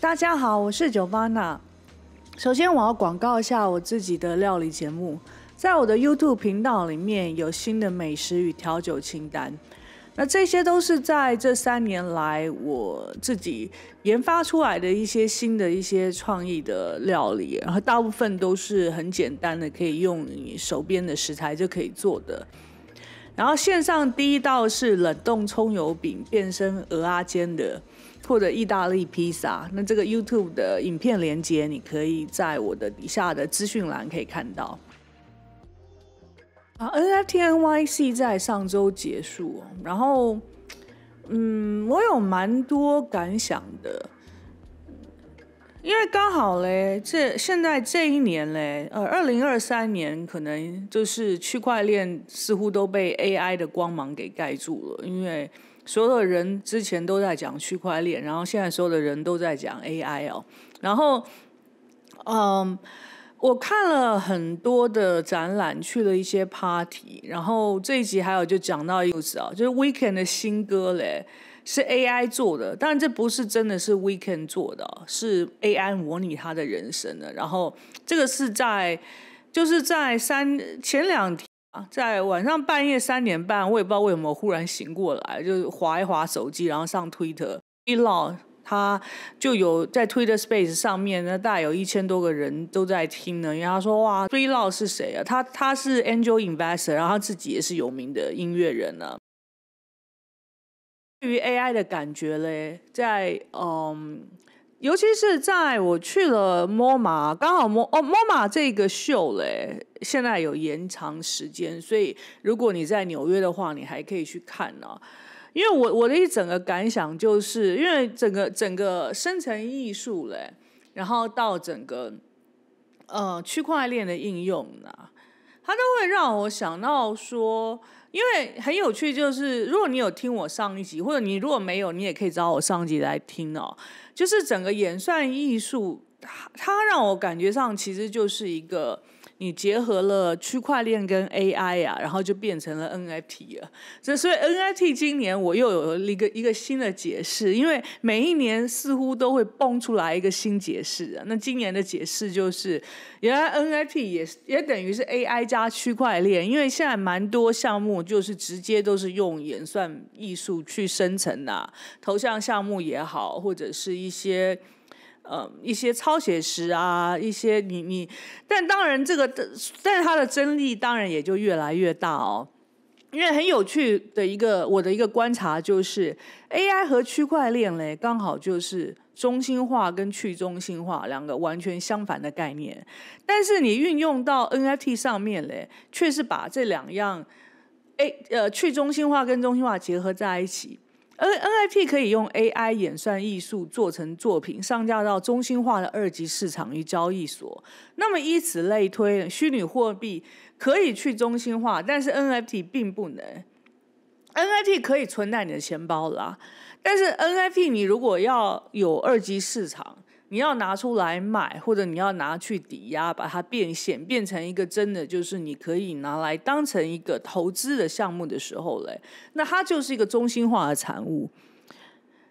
大家好，我是九巴娜。首先，我要广告一下我自己的料理节目，在我的 YouTube 频道里面有新的美食与调酒清单。那这些都是在这三年来我自己研发出来的一些新的一些创意的料理，然后大部分都是很简单的，可以用你手边的食材就可以做的。然后线上第一道是冷冻葱油饼变身鹅阿煎的，或者意大利披萨。那这个 YouTube 的影片连接，你可以在我的底下的资讯栏可以看到。啊，NFTNYC 在上周结束，然后，嗯，我有蛮多感想的。因为刚好嘞，这现在这一年嘞，呃，二零二三年可能就是区块链似乎都被 AI 的光芒给盖住了，因为所有的人之前都在讲区块链，然后现在所有的人都在讲 AI 哦。然后，嗯，我看了很多的展览，去了一些 party，然后这一集还有就讲到一事啊，就是 Weekend 的新歌嘞。是 AI 做的，但这不是真的是 w e e k e n d 做的，是 AI 模拟他的人生的。然后这个是在就是在三前两天啊，在晚上半夜三点半，我也不知道为什么忽然醒过来，就是划一划手机，然后上 Twitter。e l 他就有在 Twitter Space 上面，那大概有一千多个人都在听呢。人他说哇 e l 是谁啊？他他是 Angel Investor，然后自己也是有名的音乐人呢。对于 AI 的感觉嘞，在嗯，尤其是在我去了 MoMA，刚好 Mo 哦 MoMA 这个秀嘞，现在有延长时间，所以如果你在纽约的话，你还可以去看呢。因为我我的一整个感想就是因为整个整个生成艺术嘞，然后到整个呃区块链的应用呢，它都会让我想到说。因为很有趣，就是如果你有听我上一集，或者你如果没有，你也可以找我上一集来听哦。就是整个演算艺术，它它让我感觉上其实就是一个。你结合了区块链跟 AI 啊，然后就变成了 NIT 啊。所以 NIT 今年我又有一个一个新的解释，因为每一年似乎都会蹦出来一个新解释啊。那今年的解释就是，原来 NIT 也也等于是 AI 加区块链，因为现在蛮多项目就是直接都是用演算艺术去生成的，头像项目也好，或者是一些。呃，一些抄写诗啊，一些你你，但当然这个，但它的争议当然也就越来越大哦。因为很有趣的一个我的一个观察就是，AI 和区块链嘞，刚好就是中心化跟去中心化两个完全相反的概念。但是你运用到 NFT 上面嘞，却是把这两样，A 呃去中心化跟中心化结合在一起。N N I P 可以用 A I 演算艺术做成作品上架到中心化的二级市场与交易所。那么以此类推，虚拟货币可以去中心化，但是 N F T 并不能。N I P 可以存在你的钱包啦，但是 N I P 你如果要有二级市场。你要拿出来买，或者你要拿去抵押，把它变现，变成一个真的就是你可以拿来当成一个投资的项目的时候嘞，那它就是一个中心化的产物。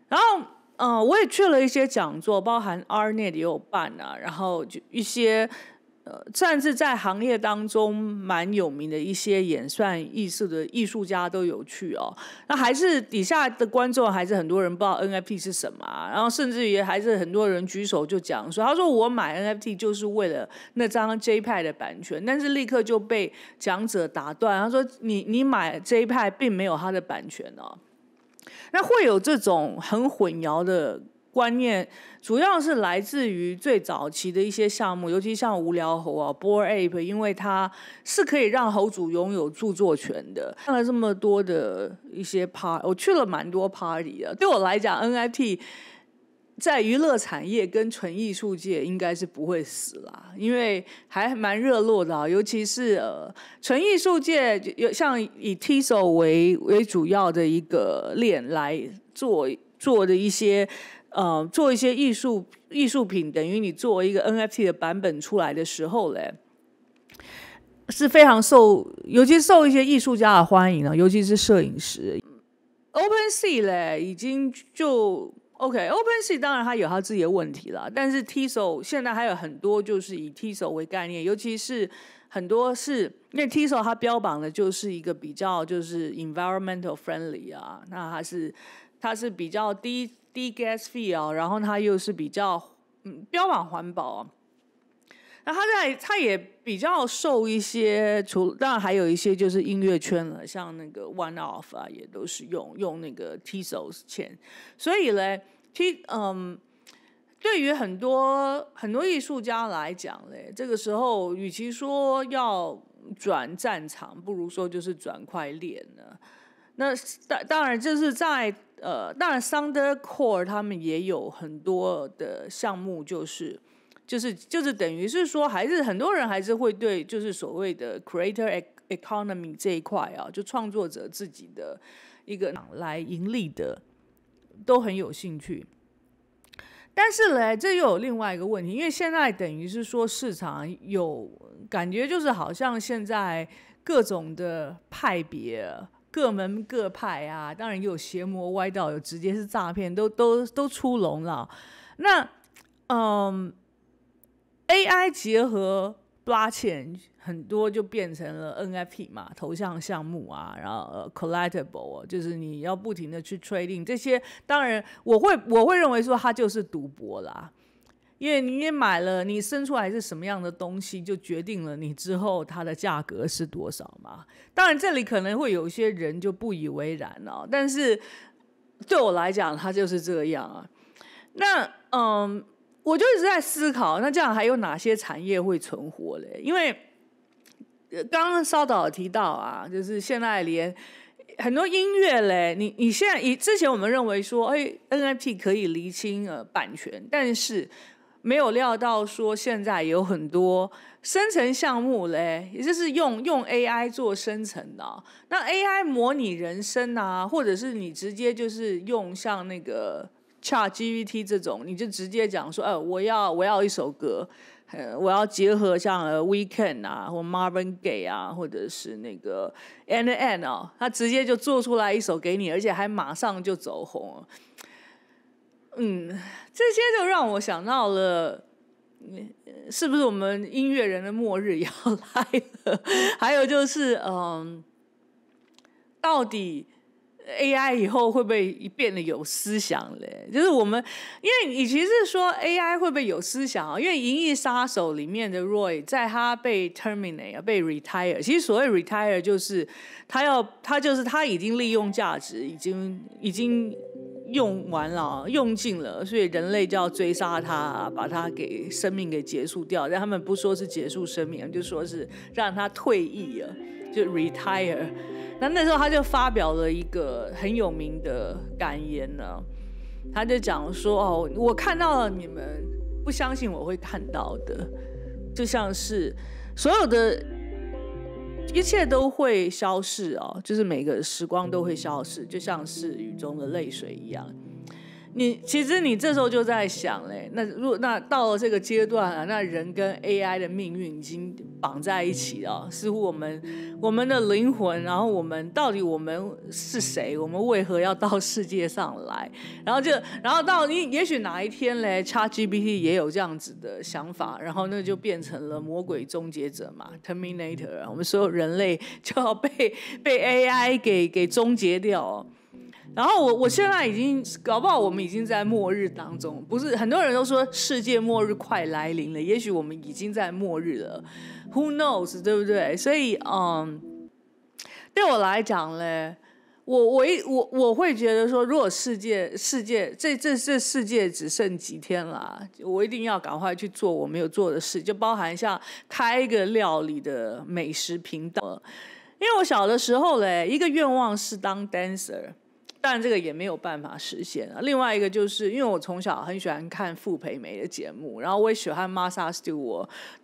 然后，呃，我也去了一些讲座，包含 Arnet 也有办啊，然后就一些。甚至在行业当中蛮有名的一些演算艺术的艺术家都有去哦。那还是底下的观众还是很多人不知道 NFT 是什么，啊，然后甚至于还是很多人举手就讲说，他说我买 NFT 就是为了那张 J 派的版权，但是立刻就被讲者打断，他说你你买 J 派并没有他的版权哦。那会有这种很混淆的。观念主要是来自于最早期的一些项目，尤其像无聊猴啊，Bore a p e 因为它是可以让猴主拥有著作权的。看了这么多的一些派，我去了蛮多 party 的。对我来讲，NFT 在娱乐产业跟纯艺术界应该是不会死啦，因为还蛮热络的。尤其是纯艺术界，有像以 Teso 为为主要的一个链来做做的一些。呃，做一些艺术艺术品，等于你作为一个 NFT 的版本出来的时候嘞，是非常受，尤其受一些艺术家的欢迎啊，尤其是摄影师。OpenSea 嘞，已经就 OK，OpenSea 当然它有它自己的问题啦，但是 Teso 现在还有很多就是以 Teso 为概念，尤其是很多是因为 Teso 它标榜的就是一个比较就是 environmental friendly 啊，那它是。它是比较低低 gas fee 哦，然后它又是比较嗯标榜环保啊，那它在它也比较受一些，除当然还有一些就是音乐圈了，像那个 One Off 啊，也都是用用那个 t i s s o s 钱，所以嘞，其嗯，对于很多很多艺术家来讲嘞，这个时候与其说要转战场，不如说就是转快链呢。那当当然就是在呃，当然，Soundcore 他们也有很多的项目，就是，就是，就是等于是说，还是很多人还是会对就是所谓的 Creator Economy 这一块啊，就创作者自己的一个来盈利的都很有兴趣。但是嘞，这又有另外一个问题，因为现在等于是说市场有感觉，就是好像现在各种的派别。各门各派啊，当然有邪魔歪道，有直接是诈骗，都都都出笼了。那嗯，AI 结合 Blockchain 很多就变成了 NFT 嘛，头像项目啊，然后 Collectible，就是你要不停的去 Trading 这些，当然我会我会认为说它就是赌博啦。因为你也买了，你生出来是什么样的东西，就决定了你之后它的价格是多少嘛。当然，这里可能会有一些人就不以为然哦。但是对我来讲，它就是这样啊。那嗯，我就一直在思考，那这样还有哪些产业会存活嘞？因为刚刚稍早提到啊，就是现在连很多音乐嘞，你你现在以之前我们认为说，哎，NFT 可以厘清呃版权，但是没有料到说现在有很多生成项目嘞，也就是用用 AI 做生成的，那 AI 模拟人生啊，或者是你直接就是用像那个 ChatGPT 这种，你就直接讲说，哎，我要我要一首歌，呃，我要结合像 Weekend 啊或 Marvin Gay 啊或者是那个 NN 哦，它直接就做出来一首给你，而且还马上就走红。嗯，这些就让我想到了，是不是我们音乐人的末日要 来了？还有就是，嗯，到底 AI 以后会不会变得有思想嘞？就是我们，因为你其实说 AI 会不会有思想啊？因为《银翼杀手》里面的 Roy 在他被 t e r m i n a t e 被 retire，其实所谓 retire 就是他要他就是他已经利用价值，已经已经。用完了，用尽了，所以人类就要追杀他，把他给生命给结束掉。但他们不说是结束生命，就说是让他退役了，就 retire。那那时候他就发表了一个很有名的感言呢，他就讲说：“哦，我看到了你们不相信我会看到的，就像是所有的。”一切都会消逝哦，就是每个时光都会消逝，就像是雨中的泪水一样。你其实你这时候就在想嘞，那果那到了这个阶段啊，那人跟 AI 的命运已经绑在一起了，似乎我们我们的灵魂，然后我们到底我们是谁？我们为何要到世界上来？然后就然后到你也许哪一天嘞，ChatGPT 也有这样子的想法，然后那就变成了魔鬼终结者嘛，Terminator，我们有人类就要被被 AI 给给终结掉。然后我我现在已经搞不好，我们已经在末日当中。不是很多人都说世界末日快来临了，也许我们已经在末日了，Who knows？对不对？所以，嗯，对我来讲嘞，我我一我我会觉得说，如果世界世界这这这世界只剩几天了，我一定要赶快去做我没有做的事，就包含像开一个料理的美食频道。因为我小的时候嘞，一个愿望是当 dancer。但这个也没有办法实现啊。另外一个就是，因为我从小很喜欢看傅培梅的节目，然后我也喜欢 m a s s a e s t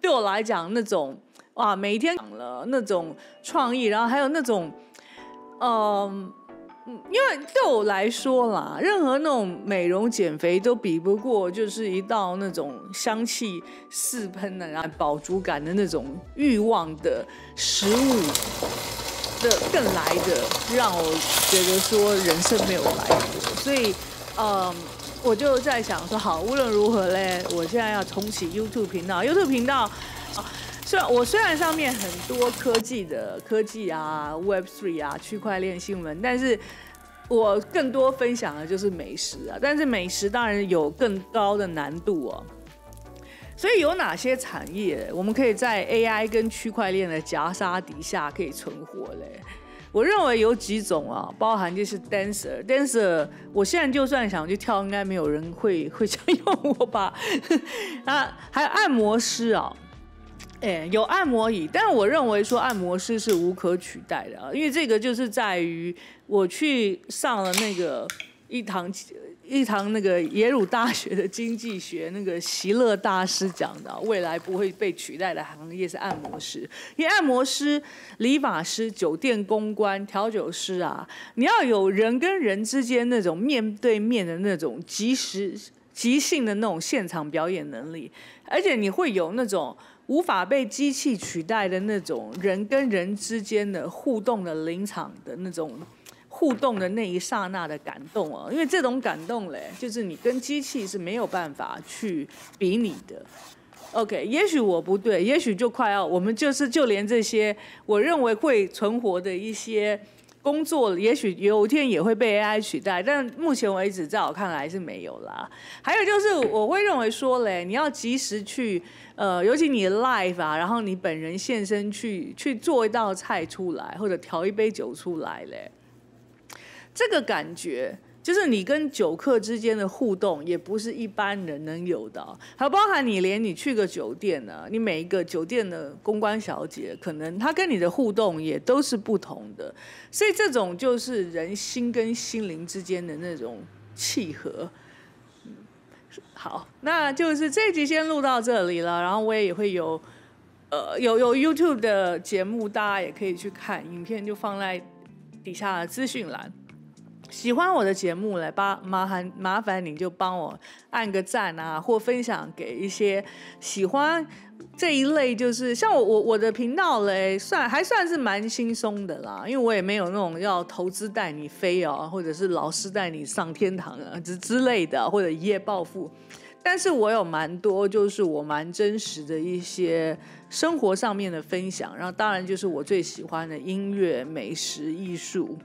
对我来讲，那种哇，每天了那种创意，然后还有那种，嗯，因为对我来说啦，任何那种美容减肥都比不过，就是一道那种香气四喷的，然后饱足感的那种欲望的食物。更来的让我觉得说人生没有来过，所以，嗯，我就在想说，好，无论如何嘞，我现在要重启 YouTube 频道。YouTube 频道，虽然我虽然上面很多科技的科技啊，Web Three 啊，区块链新闻，但是我更多分享的就是美食啊。但是美食当然有更高的难度哦。所以有哪些产业我们可以在 AI 跟区块链的夹杀底下可以存活嘞？我认为有几种啊，包含就是 dancer，dancer，我现在就算想去跳，应该没有人会 会想用我吧？啊，还有按摩师啊，哎，有按摩椅，但我认为说按摩师是无可取代的啊，因为这个就是在于我去上了那个。一堂一堂那个耶鲁大学的经济学，那个席勒大师讲的，未来不会被取代的行业是按摩师，因为按摩师、理发师、酒店公关、调酒师啊，你要有人跟人之间那种面对面的那种及时即兴的那种现场表演能力，而且你会有那种无法被机器取代的那种人跟人之间的互动的临场的那种。互动的那一刹那的感动啊，因为这种感动嘞，就是你跟机器是没有办法去比拟的。OK，也许我不对，也许就快要我们就是就连这些我认为会存活的一些工作，也许有一天也会被 AI 取代，但目前为止，在我看来是没有啦。还有就是我会认为说嘞，你要及时去呃，尤其你 live 啊，然后你本人现身去去做一道菜出来，或者调一杯酒出来嘞。这个感觉就是你跟酒客之间的互动，也不是一般人能有的。还包含你连你去个酒店呢，你每一个酒店的公关小姐，可能她跟你的互动也都是不同的。所以这种就是人心跟心灵之间的那种契合。好，那就是这集先录到这里了。然后我也也会有，呃，有有 YouTube 的节目，大家也可以去看。影片就放在底下的资讯栏。喜欢我的节目嘞，帮麻烦麻烦你就帮我按个赞啊，或分享给一些喜欢这一类，就是像我我我的频道嘞，算还算是蛮轻松的啦，因为我也没有那种要投资带你飞啊，或者是老师带你上天堂啊之之类的，或者一夜暴富。但是我有蛮多，就是我蛮真实的一些生活上面的分享，然后当然就是我最喜欢的音乐、美食、艺术。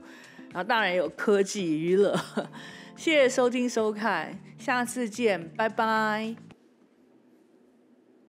那当然有科技娱乐，谢谢收听收看，下次见，拜拜。